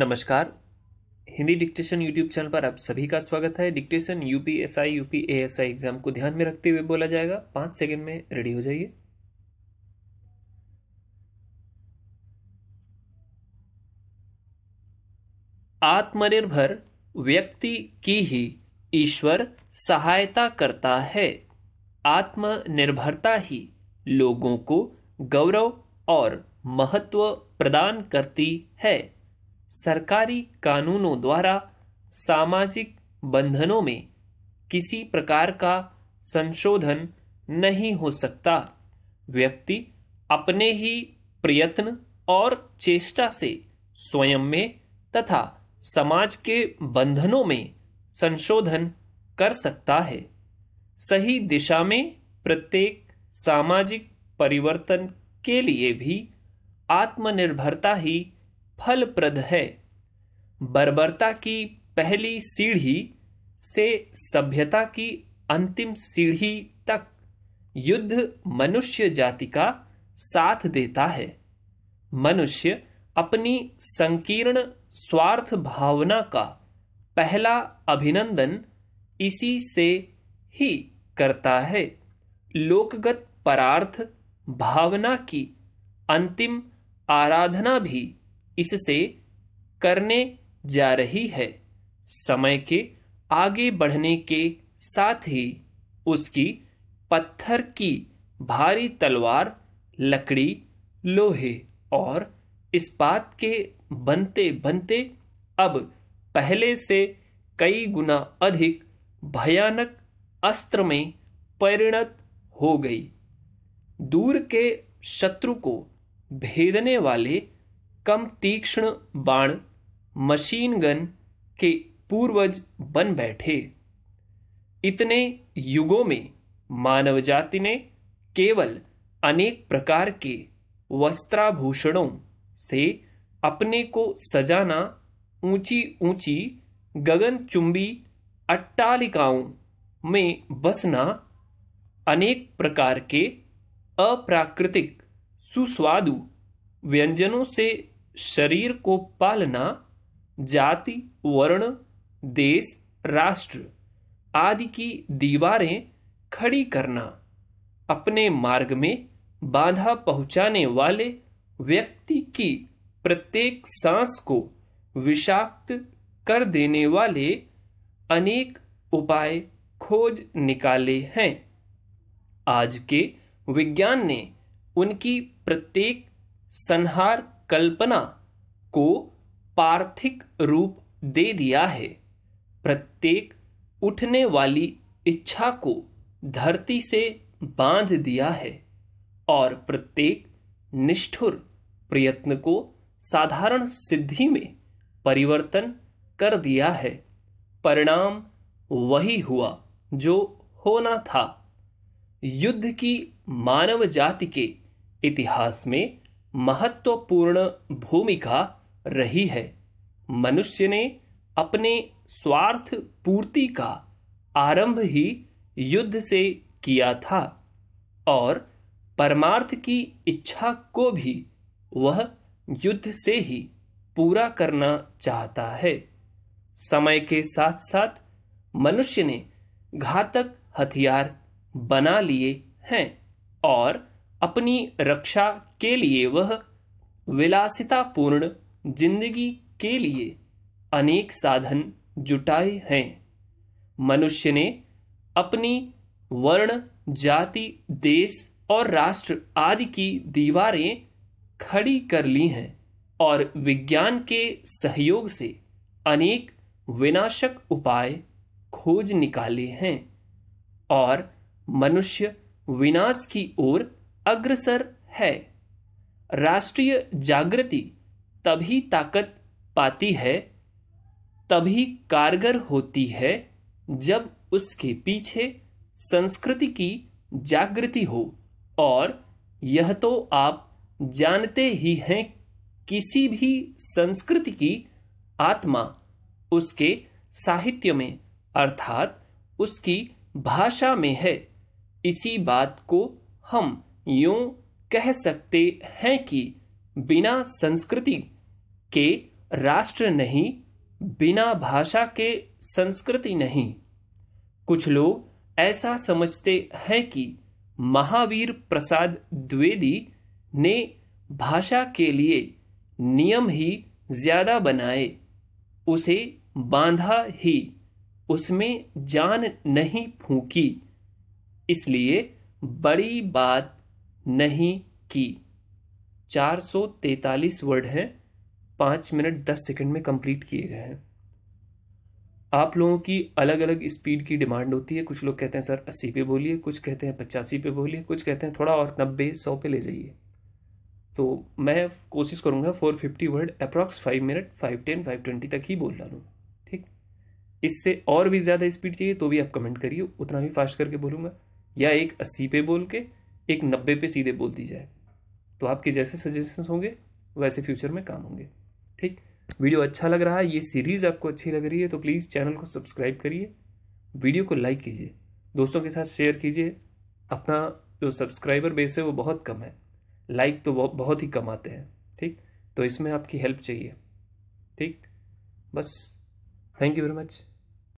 नमस्कार Hindi dictation YouTube channel पर आप सभी का स्वागत है डिक्टेशन यूपीएसआई यूपीएएसआई एग्जाम को ध्यान में रखते हुए बोला जाएगा पांच सेकंड में रेडी हो जाइए आत्मनिर्भर व्यक्ति की ही ईश्वर सहायता करता है आत्मनिर्भरता ही लोगों को गौरव और महत्व प्रदान करती है सरकारी कानूनों द्वारा सामाजिक बंधनों में किसी प्रकार का संशोधन नहीं हो सकता व्यक्ति अपने ही प्रयत्न और चेष्टा से स्वयं में तथा समाज के बंधनों में संशोधन कर सकता है सही दिशा में प्रत्येक सामाजिक परिवर्तन के लिए भी आत्मनिर्भरता ही फलप्रद है बर्बरता की पहली सीढ़ी से सभ्यता की अंतिम सीढ़ी तक युद्ध मनुष्य जाति का साथ देता है मनुष्य अपनी संकीर्ण स्वार्थ भावना का पहला अभिनंदन इसी से ही करता है लोकगत परार्थ भावना की अंतिम आराधना भी इससे करने जा रही है समय के आगे बढ़ने के साथ ही उसकी पत्थर की भारी तलवार लकड़ी लोहे और इस्पात के बनते बनते अब पहले से कई गुना अधिक भयानक अस्त्र में परिणत हो गई दूर के शत्रु को भेदने वाले कम तीक्ष्ण बाण मशीन गन के पूर्वज बन बैठे इतने युगों में मानव जाति ने केवल अनेक प्रकार के वस्त्राभूषणों से अपने को सजाना ऊंची ऊंची गगनचुंबी अट्टालिकाओं में बसना अनेक प्रकार के अप्राकृतिक सुस्वादु व्यंजनों से शरीर को पालना जाति वर्ण देश राष्ट्र आदि की दीवारें खड़ी करना अपने मार्ग में बाधा पहुंचाने वाले व्यक्ति की प्रत्येक सांस को विषाक्त कर देने वाले अनेक उपाय खोज निकाले हैं आज के विज्ञान ने उनकी प्रत्येक संहार कल्पना को पार्थिक रूप दे दिया है प्रत्येक उठने वाली इच्छा को धरती से बांध दिया है और प्रत्येक निष्ठुर प्रयत्न को साधारण सिद्धि में परिवर्तन कर दिया है परिणाम वही हुआ जो होना था युद्ध की मानव जाति के इतिहास में महत्वपूर्ण भूमिका रही है मनुष्य ने अपने स्वार्थ पूर्ति का आरंभ ही युद्ध से किया था और परमार्थ की इच्छा को भी वह युद्ध से ही पूरा करना चाहता है समय के साथ साथ मनुष्य ने घातक हथियार बना लिए हैं और अपनी रक्षा के लिए वह विलासितापूर्ण जिंदगी के लिए अनेक साधन जुटाए हैं मनुष्य ने अपनी वर्ण जाति देश और राष्ट्र आदि की दीवारें खड़ी कर ली हैं और विज्ञान के सहयोग से अनेक विनाशक उपाय खोज निकाले हैं और मनुष्य विनाश की ओर अग्रसर है राष्ट्रीय जागृति तभी ताकत पाती है तभी कारगर होती है जब उसके पीछे संस्कृति की जागृति हो और यह तो आप जानते ही हैं किसी भी संस्कृति की आत्मा उसके साहित्य में अर्थात उसकी भाषा में है इसी बात को हम यूं कह सकते हैं कि बिना संस्कृति के राष्ट्र नहीं बिना भाषा के संस्कृति नहीं कुछ लोग ऐसा समझते हैं कि महावीर प्रसाद द्विवेदी ने भाषा के लिए नियम ही ज़्यादा बनाए उसे बांधा ही उसमें जान नहीं फूकी इसलिए बड़ी बात नहीं की 443 वर्ड हैं पाँच मिनट दस सेकंड में कंप्लीट किए गए हैं आप लोगों की अलग अलग स्पीड की डिमांड होती है कुछ लोग कहते हैं सर अस्सी पे बोलिए कुछ कहते हैं पचासी पे बोलिए कुछ कहते हैं थोड़ा और नब्बे सौ पे ले जाइए तो मैं कोशिश करूँगा four fifty word approx five minute five ten five twenty तक ही बोल डालूँ ठीक इससे और भी ज़्यादा स्पीड चाहिए तो भी आप कमेंट करिए उतना भी फास्ट करके बोलूँगा या एक अस्सी पे बोल के एक नब्बे पे सीधे बोल दी जाए तो आपके जैसे सजेशंस होंगे वैसे फ्यूचर में काम होंगे ठीक वीडियो अच्छा लग रहा है ये सीरीज़ आपको अच्छी लग रही है तो प्लीज़ चैनल को सब्सक्राइब करिए वीडियो को लाइक कीजिए दोस्तों के साथ शेयर कीजिए अपना जो सब्सक्राइबर बेस है वो बहुत कम है लाइक तो बहुत ही कम आते हैं ठीक तो इसमें आपकी हेल्प चाहिए ठीक बस थैंक यू वेरी मच